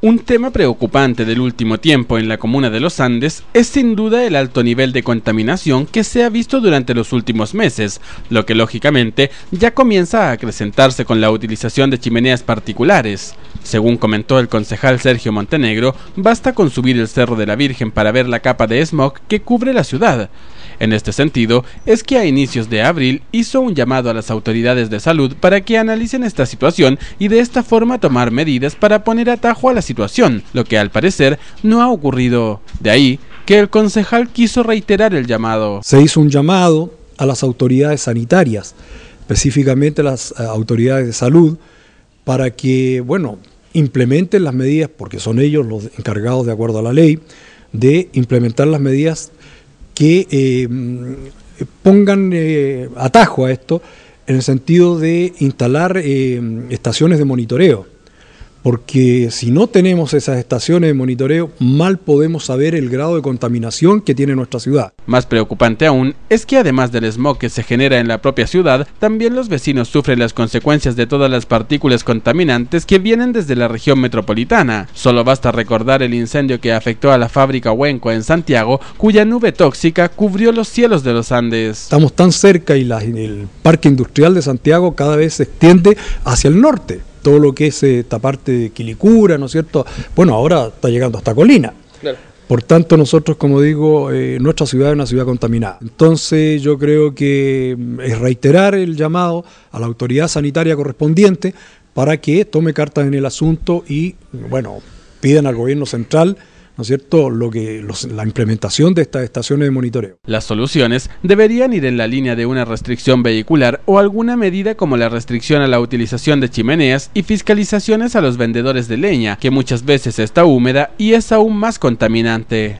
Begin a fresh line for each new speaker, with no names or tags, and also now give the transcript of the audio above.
Un tema preocupante del último tiempo en la comuna de Los Andes es sin duda el alto nivel de contaminación que se ha visto durante los últimos meses, lo que lógicamente ya comienza a acrecentarse con la utilización de chimeneas particulares. Según comentó el concejal Sergio Montenegro, basta con subir el Cerro de la Virgen para ver la capa de smog que cubre la ciudad. En este sentido, es que a inicios de abril hizo un llamado a las autoridades de salud para que analicen esta situación y de esta forma tomar medidas para poner atajo a la situación, lo que al parecer no ha ocurrido. De ahí que el concejal quiso reiterar el llamado.
Se hizo un llamado a las autoridades sanitarias, específicamente las eh, autoridades de salud, para que, bueno, implementen las medidas, porque son ellos los encargados, de acuerdo a la ley, de implementar las medidas que eh, pongan eh, atajo a esto en el sentido de instalar estaciones de monitoreo porque si no tenemos esas estaciones de monitoreo, mal podemos saber el grado de contaminación que tiene nuestra ciudad.
Más preocupante aún es que además del smog que se genera en la propia ciudad, también los vecinos sufren las consecuencias de todas las partículas contaminantes que vienen desde la región metropolitana. Solo basta recordar el incendio que afectó a la fábrica Huenco en Santiago, cuya nube tóxica cubrió los cielos de los Andes.
Estamos tan cerca y el parque industrial de Santiago cada vez se extiende hacia el norte todo lo que es eh, esta parte de Quilicura, ¿no es cierto? Bueno, ahora está llegando hasta Colina. Por tanto, nosotros, como digo, eh, nuestra ciudad es una ciudad contaminada. Entonces, yo creo que mm, es reiterar el llamado a la autoridad sanitaria correspondiente para que tome cartas en el asunto y, bueno, pidan al gobierno central ¿no es cierto?, lo que, la implementación de estas estaciones de monitoreo.
Las soluciones deberían ir en la línea de una restricción vehicular o alguna medida como la restricción a la utilización de chimeneas y fiscalizaciones a los vendedores de leña, que muchas
veces está húmeda y es aún más contaminante.